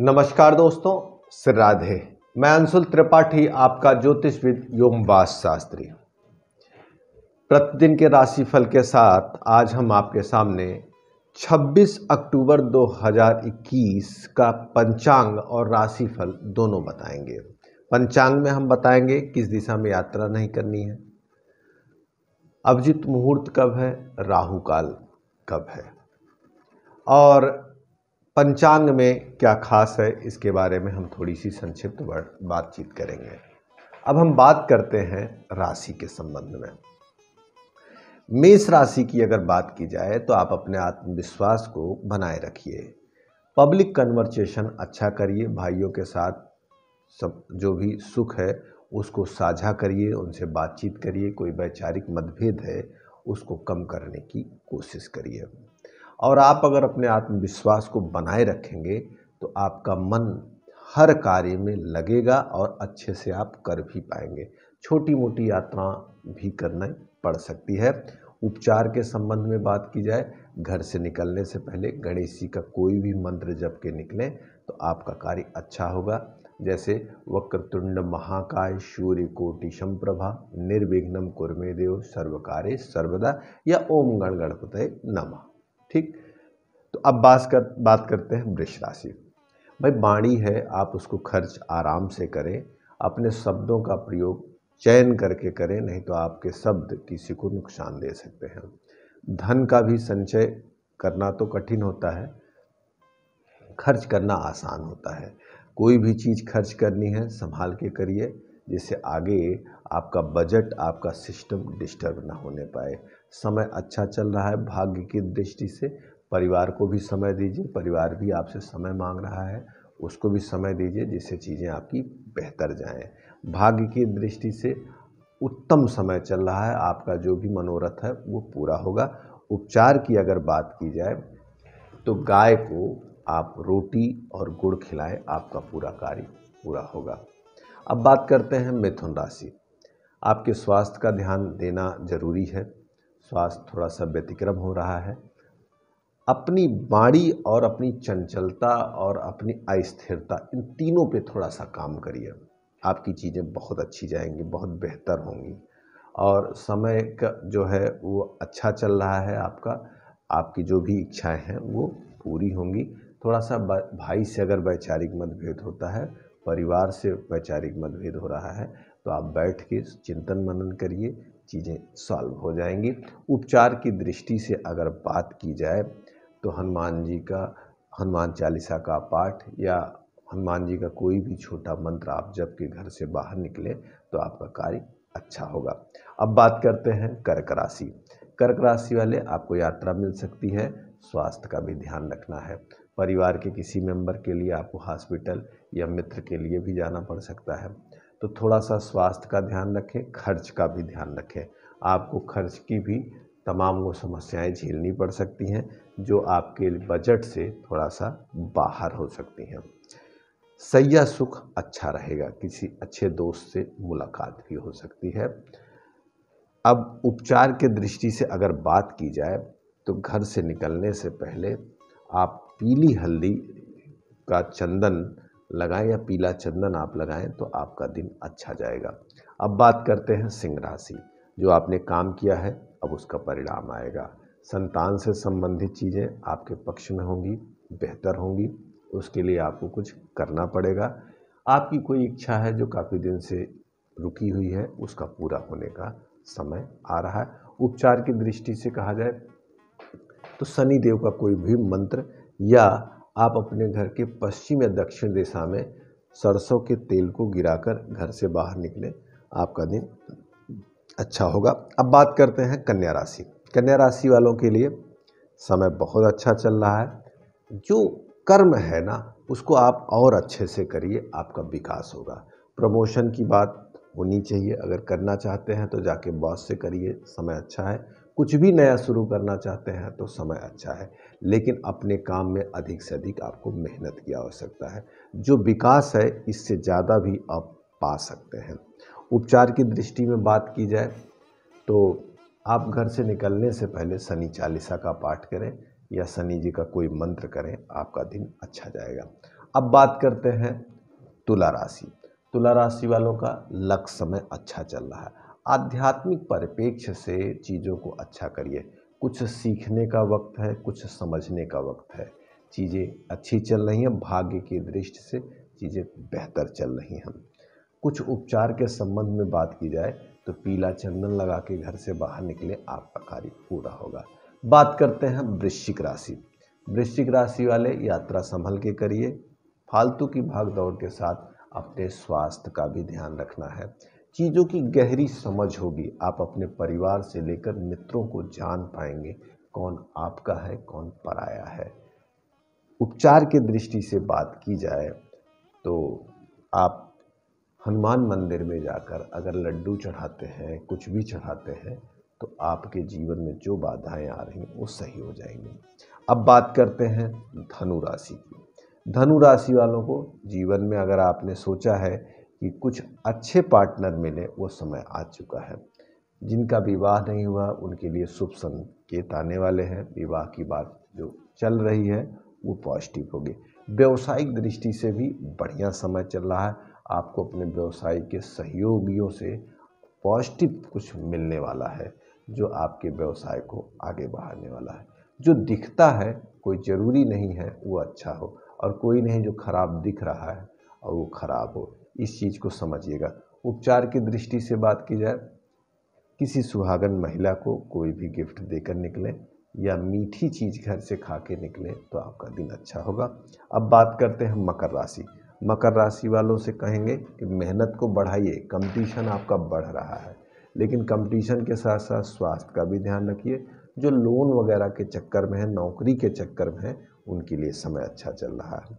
नमस्कार दोस्तों राधे मैं अंशुल त्रिपाठी आपका ज्योतिषविद योमवास शास्त्री प्रतिदिन के राशिफल के साथ आज हम आपके सामने 26 अक्टूबर 2021 का पंचांग और राशिफल दोनों बताएंगे पंचांग में हम बताएंगे किस दिशा में यात्रा नहीं करनी है अभिजित मुहूर्त कब है राहु काल कब है और पंचांग में क्या खास है इसके बारे में हम थोड़ी सी संक्षिप्त बातचीत करेंगे अब हम बात करते हैं राशि के संबंध में मेष राशि की अगर बात की जाए तो आप अपने आत्मविश्वास को बनाए रखिए पब्लिक कन्वर्सेशन अच्छा करिए भाइयों के साथ सब जो भी सुख है उसको साझा करिए उनसे बातचीत करिए कोई वैचारिक मतभेद है उसको कम करने की कोशिश करिए और आप अगर अपने आत्मविश्वास को बनाए रखेंगे तो आपका मन हर कार्य में लगेगा और अच्छे से आप कर भी पाएंगे छोटी मोटी यात्रा भी करना पड़ सकती है उपचार के संबंध में बात की जाए घर से निकलने से पहले गणेश जी का कोई भी मंत्र जप के निकलें तो आपका कार्य अच्छा होगा जैसे वक्रतुंड महाकाय सूर्य कोटि संप्रभा निर्विघ्नम कुरमे देव सर्वकार्य सर्वदा या ओम गण गणपत नमः ठीक तो अब बात कर बात करते हैं वृक्ष राशि भाई बाणी है आप उसको खर्च आराम से करें अपने शब्दों का प्रयोग चयन करके करें नहीं तो आपके शब्द किसी को नुकसान दे सकते हैं धन का भी संचय करना तो कठिन होता है खर्च करना आसान होता है कोई भी चीज़ खर्च करनी है संभाल के करिए जिससे आगे आपका बजट आपका सिस्टम डिस्टर्ब ना होने पाए समय अच्छा चल रहा है भाग्य की दृष्टि से परिवार को भी समय दीजिए परिवार भी आपसे समय मांग रहा है उसको भी समय दीजिए जिससे चीज़ें आपकी बेहतर जाएं भाग्य की दृष्टि से उत्तम समय चल रहा है आपका जो भी मनोरथ है वो पूरा होगा उपचार की अगर बात की जाए तो गाय को आप रोटी और गुड़ खिलाएं आपका पूरा कार्य पूरा होगा अब बात करते हैं मिथुन राशि आपके स्वास्थ्य का ध्यान देना जरूरी है स्वास्थ्य थोड़ा सा व्यतिक्रम हो रहा है अपनी बाड़ी और अपनी चंचलता और अपनी अस्थिरता इन तीनों पे थोड़ा सा काम करिए आपकी चीज़ें बहुत अच्छी जाएंगी बहुत बेहतर होंगी और समय का जो है वो अच्छा चल रहा है आपका आपकी जो भी इच्छाएं हैं वो पूरी होंगी थोड़ा सा भाई से अगर वैचारिक मतभेद होता है परिवार से वैचारिक मतभेद हो रहा है तो आप बैठ के चिंतन मनन करिए चीज़ें सॉल्व हो जाएंगी उपचार की दृष्टि से अगर बात की जाए तो हनुमान जी का हनुमान चालीसा का पाठ या हनुमान जी का कोई भी छोटा मंत्र आप जब के घर से बाहर निकले तो आपका कार्य अच्छा होगा अब बात करते हैं कर्क राशि कर्क राशि वाले आपको यात्रा मिल सकती है स्वास्थ्य का भी ध्यान रखना है परिवार के किसी मेंबर के लिए आपको हॉस्पिटल या मित्र के लिए भी जाना पड़ सकता है तो थोड़ा सा स्वास्थ्य का ध्यान रखें खर्च का भी ध्यान रखें आपको खर्च की भी तमाम वो समस्याएं झेलनी पड़ सकती हैं जो आपके बजट से थोड़ा सा बाहर हो सकती हैं सैया सुख अच्छा रहेगा किसी अच्छे दोस्त से मुलाकात भी हो सकती है अब उपचार के दृष्टि से अगर बात की जाए तो घर से निकलने से पहले आप पीली हल्दी का चंदन लगाएं या पीला चंदन आप लगाएं तो आपका दिन अच्छा जाएगा अब बात करते हैं सिंह राशि जो आपने काम किया है अब उसका परिणाम आएगा संतान से संबंधित चीज़ें आपके पक्ष में होंगी बेहतर होंगी उसके लिए आपको कुछ करना पड़ेगा आपकी कोई इच्छा है जो काफ़ी दिन से रुकी हुई है उसका पूरा होने का समय आ रहा है उपचार की दृष्टि से कहा जाए तो शनि देव का कोई भी मंत्र या आप अपने घर के पश्चिम या दक्षिण दिशा में सरसों के तेल को गिराकर घर से बाहर निकले आपका दिन अच्छा होगा अब बात करते हैं कन्या राशि कन्या राशि वालों के लिए समय बहुत अच्छा चल रहा है जो कर्म है ना उसको आप और अच्छे से करिए आपका विकास होगा प्रमोशन की बात होनी चाहिए अगर करना चाहते हैं तो जाके बॉस से करिए समय अच्छा है कुछ भी नया शुरू करना चाहते हैं तो समय अच्छा है लेकिन अपने काम में अधिक से अधिक आपको मेहनत की आवश्यकता है जो विकास है इससे ज़्यादा भी आप पा सकते हैं उपचार की दृष्टि में बात की जाए तो आप घर से निकलने से पहले शनि चालीसा का पाठ करें या शनि जी का कोई मंत्र करें आपका दिन अच्छा जाएगा अब बात करते हैं तुला राशि तुला राशि वालों का लक समय अच्छा चल रहा है आध्यात्मिक परिप्रेक्ष्य से चीज़ों को अच्छा करिए कुछ सीखने का वक्त है कुछ समझने का वक्त है चीज़ें अच्छी चल रही हैं भाग्य की दृष्टि से चीज़ें बेहतर चल रही हैं कुछ उपचार के संबंध में बात की जाए तो पीला चंदन लगा के घर से बाहर निकले आपका कार्य पूरा होगा बात करते हैं वृश्चिक राशि वृश्चिक राशि वाले यात्रा संभल के करिए फालतू की भाग दौड़ के साथ अपने स्वास्थ्य का भी ध्यान रखना है चीज़ों की गहरी समझ होगी आप अपने परिवार से लेकर मित्रों को जान पाएंगे कौन आपका है कौन पराया है उपचार के दृष्टि से बात की जाए तो आप हनुमान मंदिर में जाकर अगर लड्डू चढ़ाते हैं कुछ भी चढ़ाते हैं तो आपके जीवन में जो बाधाएं आ रही हैं वो सही हो जाएंगी अब बात करते हैं धनु राशि की धनु राशि वालों को जीवन में अगर आपने सोचा है कि कुछ अच्छे पार्टनर मिले वो समय आ चुका है जिनका विवाह नहीं हुआ उनके लिए शुभ संकेत आने वाले हैं विवाह की बात जो चल रही है वो पॉजिटिव होगी व्यवसायिक दृष्टि से भी बढ़िया समय चल रहा है आपको अपने व्यवसाय के सहयोगियों से पॉजिटिव कुछ मिलने वाला है जो आपके व्यवसाय को आगे बढ़ाने वाला है जो दिखता है कोई ज़रूरी नहीं है वो अच्छा हो और कोई नहीं जो खराब दिख रहा है और वो खराब हो इस चीज़ को समझिएगा उपचार की दृष्टि से बात की जाए किसी सुहागन महिला को कोई भी गिफ्ट देकर निकलें या मीठी चीज़ घर से खा के निकलें तो आपका दिन अच्छा होगा अब बात करते हैं मकर राशि मकर राशि वालों से कहेंगे कि मेहनत को बढ़ाइए कंपटीशन आपका बढ़ रहा है लेकिन कंपटीशन के साथ साथ स्वास्थ्य का भी ध्यान रखिए जो लोन वगैरह के चक्कर में है नौकरी के चक्कर में है उनके लिए समय अच्छा चल रहा है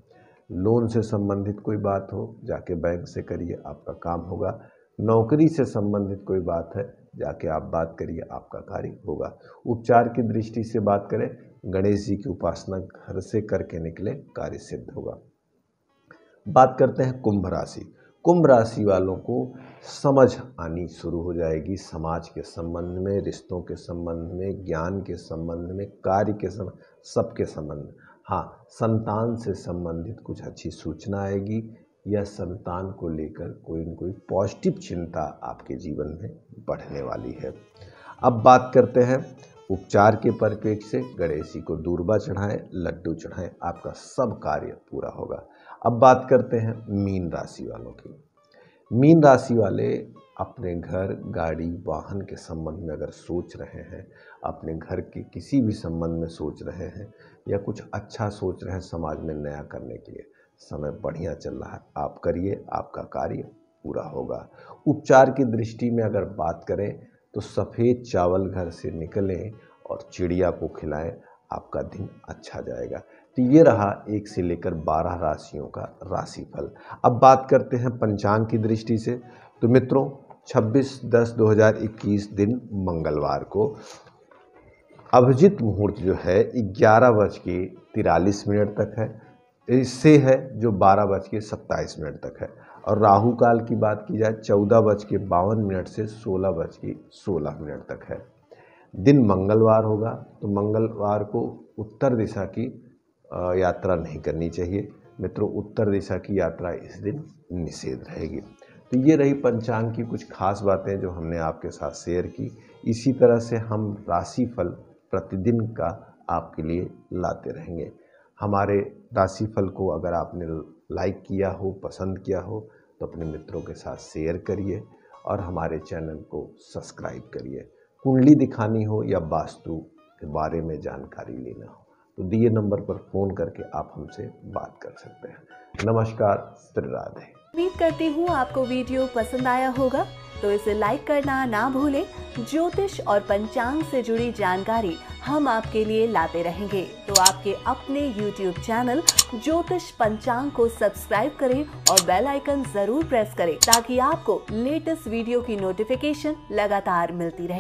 लोन से संबंधित कोई बात हो जाके बैंक से करिए आपका काम होगा नौकरी से संबंधित कोई बात है जाके आप बात करिए आपका कार्य होगा उपचार की दृष्टि से बात करें गणेश जी की उपासना घर से करके निकले कार्य सिद्ध होगा बात करते हैं कुंभ राशि कुंभ राशि वालों को समझ आनी शुरू हो जाएगी समाज के संबंध में रिश्तों के संबंध में ज्ञान के संबंध में कार्य के संबंध सबके संबंध में हाँ संतान से संबंधित कुछ अच्छी सूचना आएगी या संतान को लेकर कोई न कोई पॉजिटिव चिंता आपके जीवन में बढ़ने वाली है अब बात करते हैं उपचार के परिप्रेक्ष्य से गणेश जी को दूरबा चढ़ाएं लड्डू चढ़ाएं आपका सब कार्य पूरा होगा अब बात करते हैं मीन राशि वालों की मीन राशि वाले अपने घर गाड़ी वाहन के संबंध में अगर सोच रहे हैं अपने घर के किसी भी संबंध में सोच रहे हैं या कुछ अच्छा सोच रहे हैं समाज में नया करने के लिए समय बढ़िया चल रहा है आप करिए आपका कार्य पूरा होगा उपचार की दृष्टि में अगर बात करें तो सफ़ेद चावल घर से निकलें और चिड़िया को खिलाएं आपका दिन अच्छा जाएगा तो ये रहा एक से लेकर बारह राशियों का राशिफल अब बात करते हैं पंचांग की दृष्टि से तो मित्रों 26 दस 2021 दिन मंगलवार को अभिजित मुहूर्त जो है ग्यारह बज के तिरालीस मिनट तक है इससे है जो बारह बज के सत्ताईस मिनट तक है और राहु काल की बात की जाए चौदह बज के बावन मिनट से सोलह बज के सोलह मिनट तक है दिन मंगलवार होगा तो मंगलवार को उत्तर दिशा की यात्रा नहीं करनी चाहिए मित्रों उत्तर दिशा की यात्रा इस दिन निषेध रहेगी तो ये रही पंचांग की कुछ खास बातें जो हमने आपके साथ शेयर की इसी तरह से हम राशिफल प्रतिदिन का आपके लिए लाते रहेंगे हमारे राशिफल को अगर आपने लाइक किया हो पसंद किया हो तो अपने मित्रों के साथ शेयर करिए और हमारे चैनल को सब्सक्राइब करिए कुंडली दिखानी हो या वास्तु के बारे में जानकारी लेना हो तो दिए नंबर पर फ़ोन करके आप हमसे बात कर सकते हैं नमस्कार श्री राधे उम्मीद करती हूँ आपको वीडियो पसंद आया होगा तो इसे लाइक करना ना भूलें ज्योतिष और पंचांग से जुड़ी जानकारी हम आपके लिए लाते रहेंगे तो आपके अपने YouTube चैनल ज्योतिष पंचांग को सब्सक्राइब करें और बेल आइकन जरूर प्रेस करें ताकि आपको लेटेस्ट वीडियो की नोटिफिकेशन लगातार मिलती रहे